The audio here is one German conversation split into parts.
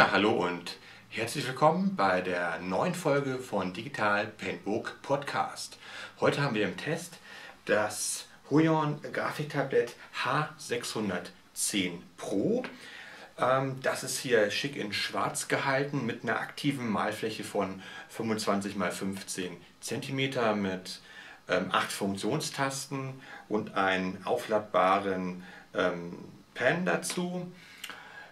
Ja, hallo und herzlich willkommen bei der neuen Folge von Digital Paintbook Podcast. Heute haben wir im Test das Huion Grafiktablett H610 Pro. Ähm, das ist hier schick in schwarz gehalten mit einer aktiven Malfläche von 25 x 15 cm mit ähm, acht Funktionstasten und einen auflappbaren ähm, Pen dazu.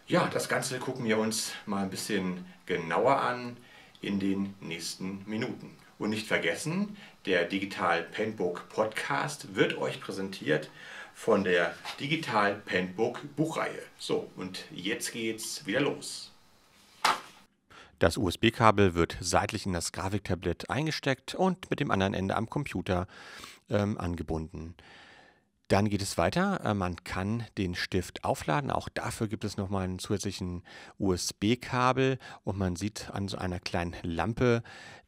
Ja, das Ganze gucken wir uns mal ein bisschen genauer an in den nächsten Minuten. Und nicht vergessen, der Digital Penbook Podcast wird euch präsentiert von der Digital Penbook Buchreihe. So, und jetzt geht's wieder los. Das USB-Kabel wird seitlich in das Grafiktablett eingesteckt und mit dem anderen Ende am Computer ähm, angebunden. Dann geht es weiter. Äh, man kann den Stift aufladen. Auch dafür gibt es nochmal einen zusätzlichen USB-Kabel und man sieht an so einer kleinen Lampe,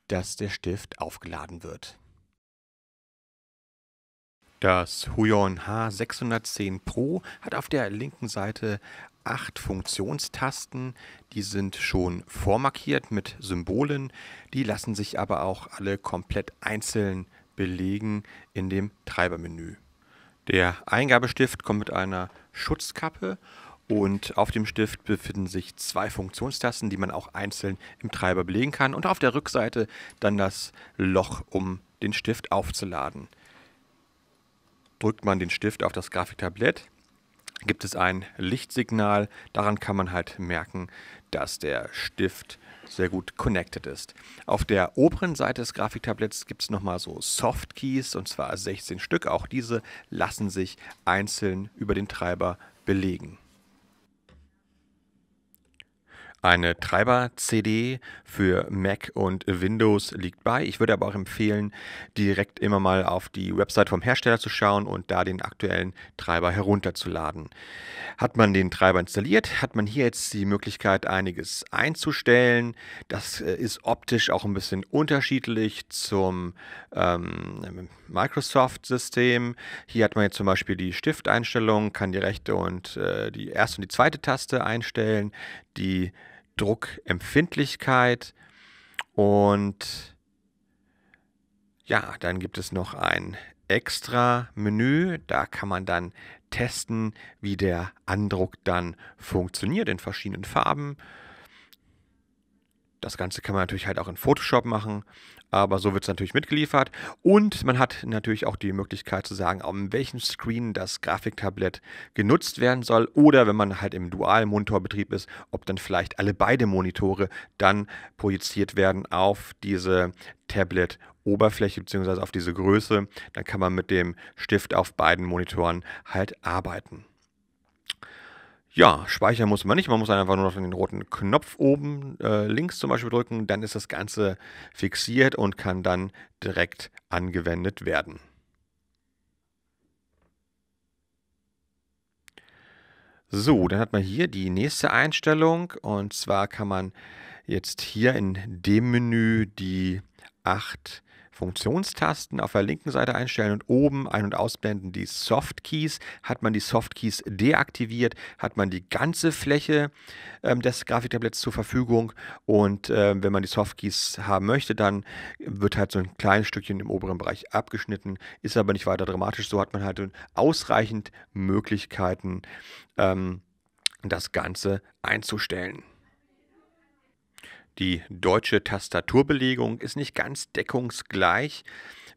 dass der Stift aufgeladen wird. Das Huion H610 Pro hat auf der linken Seite acht Funktionstasten. Die sind schon vormarkiert mit Symbolen. Die lassen sich aber auch alle komplett einzeln belegen in dem Treibermenü. Der Eingabestift kommt mit einer Schutzkappe und auf dem Stift befinden sich zwei Funktionstasten, die man auch einzeln im Treiber belegen kann und auf der Rückseite dann das Loch, um den Stift aufzuladen. Drückt man den Stift auf das Grafiktablett, gibt es ein Lichtsignal. Daran kann man halt merken, dass der Stift sehr gut connected ist. Auf der oberen Seite des Grafiktablets gibt es nochmal so Soft Keys und zwar 16 Stück. Auch diese lassen sich einzeln über den Treiber belegen. Eine Treiber-CD für Mac und Windows liegt bei. Ich würde aber auch empfehlen, direkt immer mal auf die Website vom Hersteller zu schauen und da den aktuellen Treiber herunterzuladen. Hat man den Treiber installiert, hat man hier jetzt die Möglichkeit, einiges einzustellen. Das äh, ist optisch auch ein bisschen unterschiedlich zum ähm, Microsoft-System. Hier hat man jetzt zum Beispiel die Stifteinstellung, kann die rechte und äh, die erste und die zweite Taste einstellen, die Druckempfindlichkeit. Und ja, dann gibt es noch ein extra Menü. Da kann man dann testen, wie der Andruck dann funktioniert in verschiedenen Farben. Das Ganze kann man natürlich halt auch in Photoshop machen, aber so wird es natürlich mitgeliefert. Und man hat natürlich auch die Möglichkeit zu sagen, auf welchem Screen das Grafiktablett genutzt werden soll oder wenn man halt im Dual-Monitorbetrieb ist, ob dann vielleicht alle beide Monitore dann projiziert werden auf diese Tablet Oberfläche bzw. auf diese Größe, dann kann man mit dem Stift auf beiden Monitoren halt arbeiten. Ja, speichern muss man nicht. Man muss einfach nur noch den roten Knopf oben äh, links zum Beispiel drücken. Dann ist das Ganze fixiert und kann dann direkt angewendet werden. So, dann hat man hier die nächste Einstellung und zwar kann man jetzt hier in dem Menü die acht Funktionstasten auf der linken Seite einstellen und oben ein- und ausblenden die Softkeys. Hat man die Softkeys deaktiviert, hat man die ganze Fläche ähm, des Grafiktablets zur Verfügung und äh, wenn man die Softkeys haben möchte, dann wird halt so ein kleines Stückchen im oberen Bereich abgeschnitten, ist aber nicht weiter dramatisch. So hat man halt ausreichend Möglichkeiten, ähm, das Ganze einzustellen. Die deutsche Tastaturbelegung ist nicht ganz deckungsgleich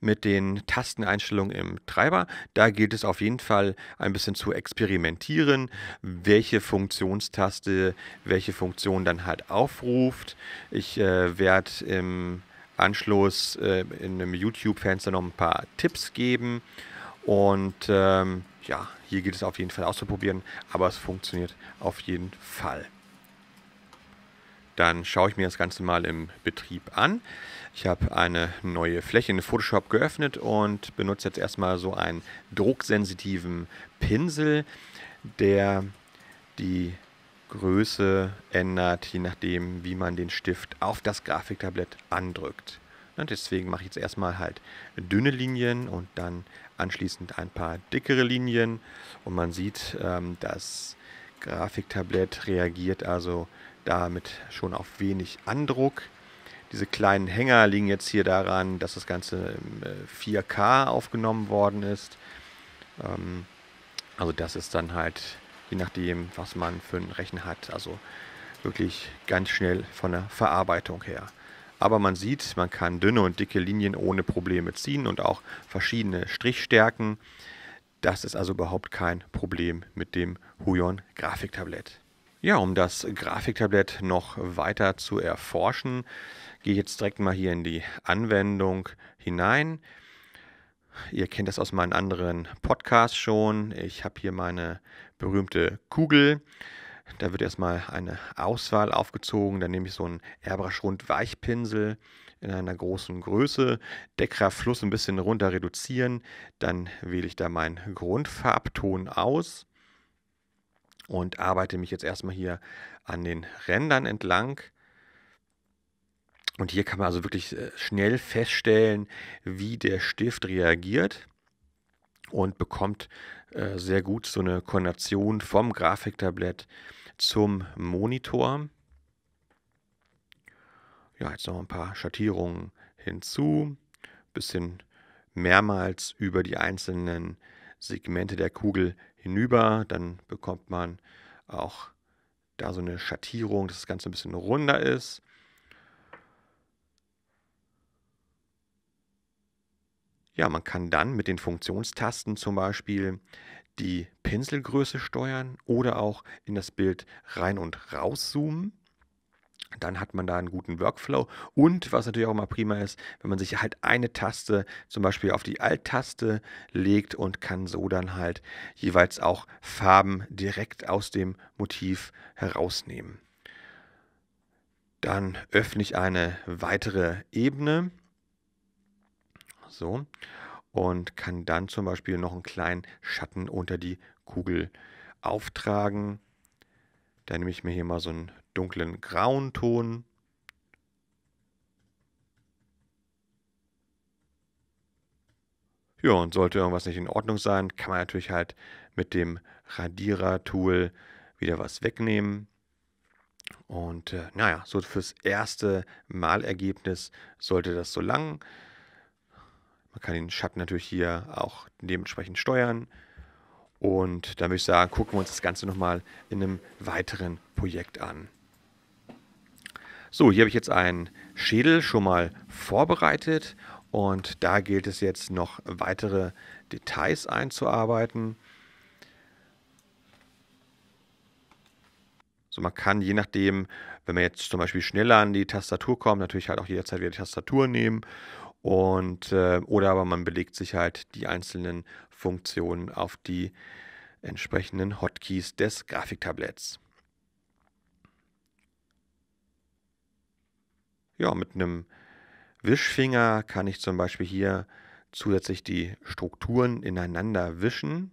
mit den Tasteneinstellungen im Treiber. Da gilt es auf jeden Fall ein bisschen zu experimentieren, welche Funktionstaste welche Funktion dann halt aufruft. Ich äh, werde im Anschluss äh, in einem YouTube-Fenster noch ein paar Tipps geben. Und ähm, ja, hier gilt es auf jeden Fall auszuprobieren, aber es funktioniert auf jeden Fall. Dann schaue ich mir das Ganze mal im Betrieb an. Ich habe eine neue Fläche in Photoshop geöffnet und benutze jetzt erstmal so einen drucksensitiven Pinsel, der die Größe ändert, je nachdem, wie man den Stift auf das Grafiktablett andrückt. Und deswegen mache ich jetzt erstmal halt dünne Linien und dann anschließend ein paar dickere Linien. Und man sieht, ähm, das Grafiktablett reagiert also damit schon auf wenig Andruck. Diese kleinen Hänger liegen jetzt hier daran, dass das Ganze im 4K äh, aufgenommen worden ist. Ähm, also das ist dann halt, je nachdem, was man für ein Rechner hat, also wirklich ganz schnell von der Verarbeitung her. Aber man sieht, man kann dünne und dicke Linien ohne Probleme ziehen und auch verschiedene Strichstärken. Das ist also überhaupt kein Problem mit dem Huion Grafiktablett. Ja, um das Grafiktablett noch weiter zu erforschen, gehe ich jetzt direkt mal hier in die Anwendung hinein. Ihr kennt das aus meinen anderen Podcasts schon. Ich habe hier meine berühmte Kugel. Da wird erstmal eine Auswahl aufgezogen. Dann nehme ich so einen Airbrush-Rund-Weichpinsel in einer großen Größe, Deckra-Fluss ein bisschen runter reduzieren. Dann wähle ich da meinen Grundfarbton aus und arbeite mich jetzt erstmal hier an den Rändern entlang. Und hier kann man also wirklich äh, schnell feststellen, wie der Stift reagiert und bekommt äh, sehr gut so eine Koordination vom Grafiktablett zum Monitor. Ja, jetzt noch ein paar Schattierungen hinzu, bisschen mehrmals über die einzelnen Segmente der Kugel hinüber. Dann bekommt man auch da so eine Schattierung, dass das Ganze ein bisschen runder ist. Ja, man kann dann mit den Funktionstasten zum Beispiel die Pinselgröße steuern oder auch in das Bild rein und raus zoomen dann hat man da einen guten Workflow. Und was natürlich auch immer prima ist, wenn man sich halt eine Taste zum Beispiel auf die Alt-Taste legt und kann so dann halt jeweils auch Farben direkt aus dem Motiv herausnehmen. Dann öffne ich eine weitere Ebene. So. Und kann dann zum Beispiel noch einen kleinen Schatten unter die Kugel auftragen. Da nehme ich mir hier mal so einen dunklen grauen Ton. Ja, und sollte irgendwas nicht in Ordnung sein, kann man natürlich halt mit dem Radierer-Tool wieder was wegnehmen. Und äh, naja, so fürs erste Malergebnis sollte das so lang. Man kann den Schatten natürlich hier auch dementsprechend steuern. Und dann würde ich sagen, gucken wir uns das Ganze nochmal in einem weiteren Projekt an. So, hier habe ich jetzt einen Schädel schon mal vorbereitet und da gilt es jetzt noch weitere Details einzuarbeiten. So, man kann je nachdem, wenn man jetzt zum Beispiel schneller an die Tastatur kommt, natürlich halt auch jederzeit wieder die Tastatur nehmen und äh, oder aber man belegt sich halt die einzelnen Funktionen auf die entsprechenden Hotkeys des Grafiktabletts. ja, mit einem Wischfinger kann ich zum Beispiel hier zusätzlich die Strukturen ineinander wischen.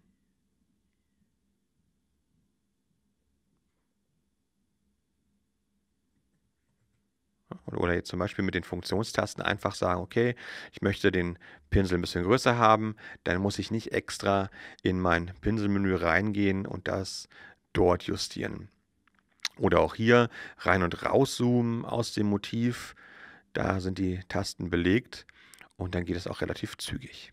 Oder jetzt zum Beispiel mit den Funktionstasten einfach sagen, okay, ich möchte den Pinsel ein bisschen größer haben, dann muss ich nicht extra in mein Pinselmenü reingehen und das dort justieren. Oder auch hier rein und raus zoomen aus dem Motiv. Da sind die Tasten belegt und dann geht es auch relativ zügig.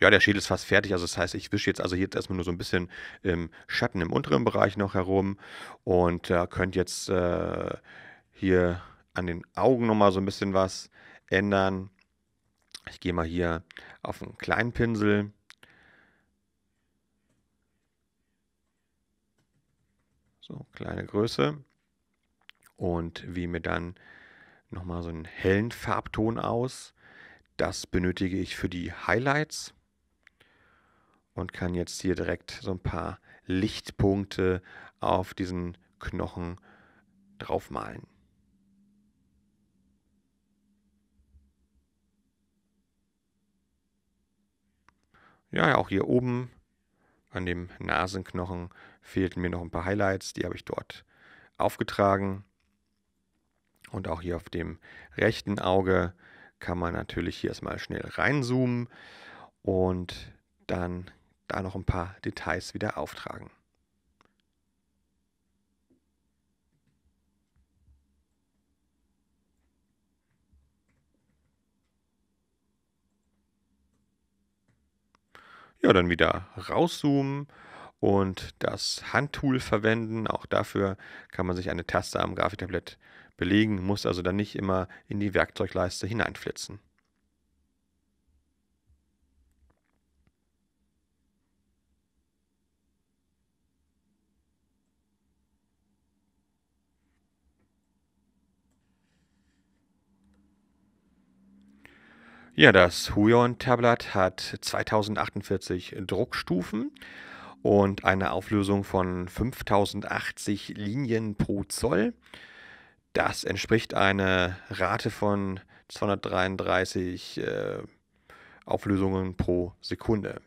Ja, der Schädel ist fast fertig. Also das heißt, ich wische jetzt also jetzt erstmal nur so ein bisschen im Schatten im unteren Bereich noch herum und äh, könnt jetzt äh, hier an den Augen nochmal so ein bisschen was ändern. Ich gehe mal hier auf einen kleinen Pinsel so kleine Größe. Und wie mir dann nochmal so einen hellen Farbton aus. Das benötige ich für die Highlights und kann jetzt hier direkt so ein paar Lichtpunkte auf diesen Knochen draufmalen. Ja, auch hier oben an dem Nasenknochen fehlten mir noch ein paar Highlights, die habe ich dort aufgetragen. Und auch hier auf dem rechten Auge kann man natürlich hier erstmal schnell reinzoomen und dann da noch ein paar Details wieder auftragen. Ja, dann wieder rauszoomen und das Handtool verwenden. Auch dafür kann man sich eine Taste am Grafiktablett belegen, muss also dann nicht immer in die Werkzeugleiste hineinflitzen. Ja, das Huion-Tablet hat 2048 Druckstufen und eine Auflösung von 5080 Linien pro Zoll. Das entspricht einer Rate von 233 äh, Auflösungen pro Sekunde.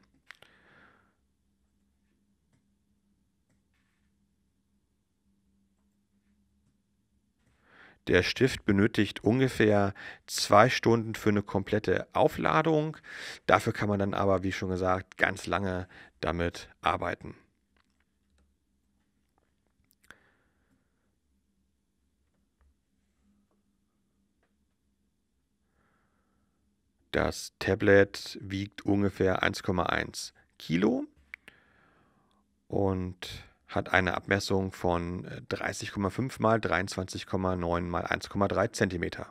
Der Stift benötigt ungefähr zwei Stunden für eine komplette Aufladung. Dafür kann man dann aber, wie schon gesagt, ganz lange damit arbeiten. Das Tablet wiegt ungefähr 1,1 Kilo und hat eine Abmessung von 30,5 äh, mal 23,9 mal 1,3 cm.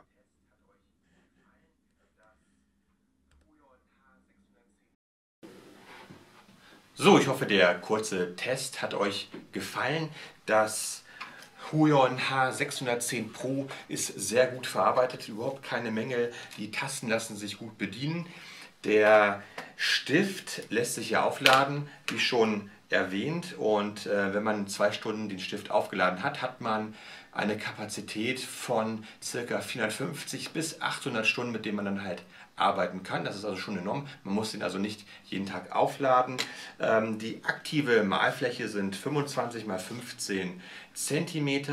So, ich hoffe, der kurze Test hat euch gefallen. Das Huion H610 Pro ist sehr gut verarbeitet, überhaupt keine Mängel. Die Tasten lassen sich gut bedienen. Der Stift lässt sich ja aufladen, wie schon erwähnt. Und äh, wenn man zwei Stunden den Stift aufgeladen hat, hat man eine Kapazität von ca. 450 bis 800 Stunden, mit denen man dann halt arbeiten kann. Das ist also schon enorm. Man muss den also nicht jeden Tag aufladen. Ähm, die aktive Malfläche sind 25 x 15 cm,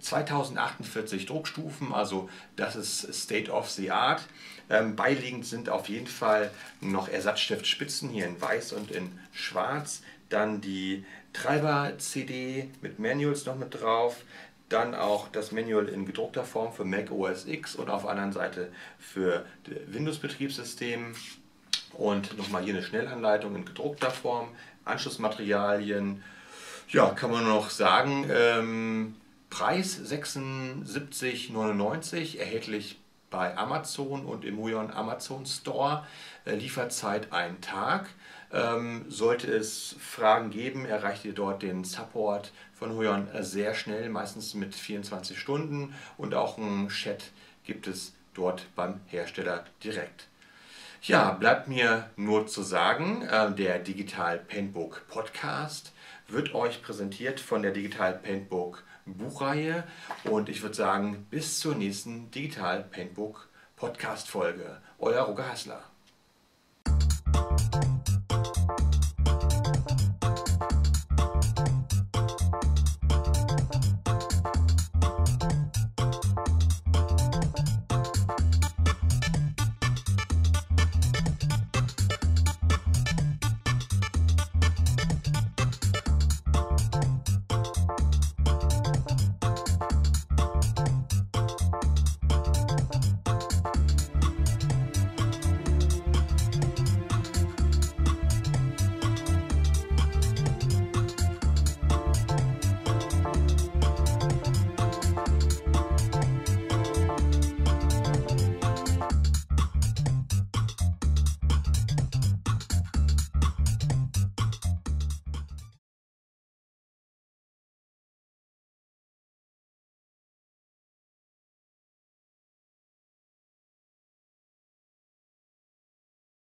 2048 Druckstufen, also das ist State of the Art. Ähm, beiliegend sind auf jeden Fall noch Ersatzstiftspitzen hier in weiß und in schwarz. Dann die Treiber-CD mit Manuals noch mit drauf. Dann auch das Manual in gedruckter Form für Mac OS X und auf der anderen Seite für Windows-Betriebssystem. Und nochmal hier eine Schnellanleitung in gedruckter Form, Anschlussmaterialien. Ja, kann man noch sagen, ähm, Preis 76,99, erhältlich bei Amazon und im Muyon Amazon Store. Äh, Lieferzeit ein Tag. Ähm, sollte es Fragen geben, erreicht ihr dort den Support von Huyon äh, sehr schnell, meistens mit 24 Stunden und auch einen Chat gibt es dort beim Hersteller direkt. Ja, bleibt mir nur zu sagen, ähm, der Digital Paintbook Podcast wird euch präsentiert von der Digital Paintbook Buchreihe und ich würde sagen, bis zur nächsten Digital Paintbook Podcast Folge. Euer Roger Hassler.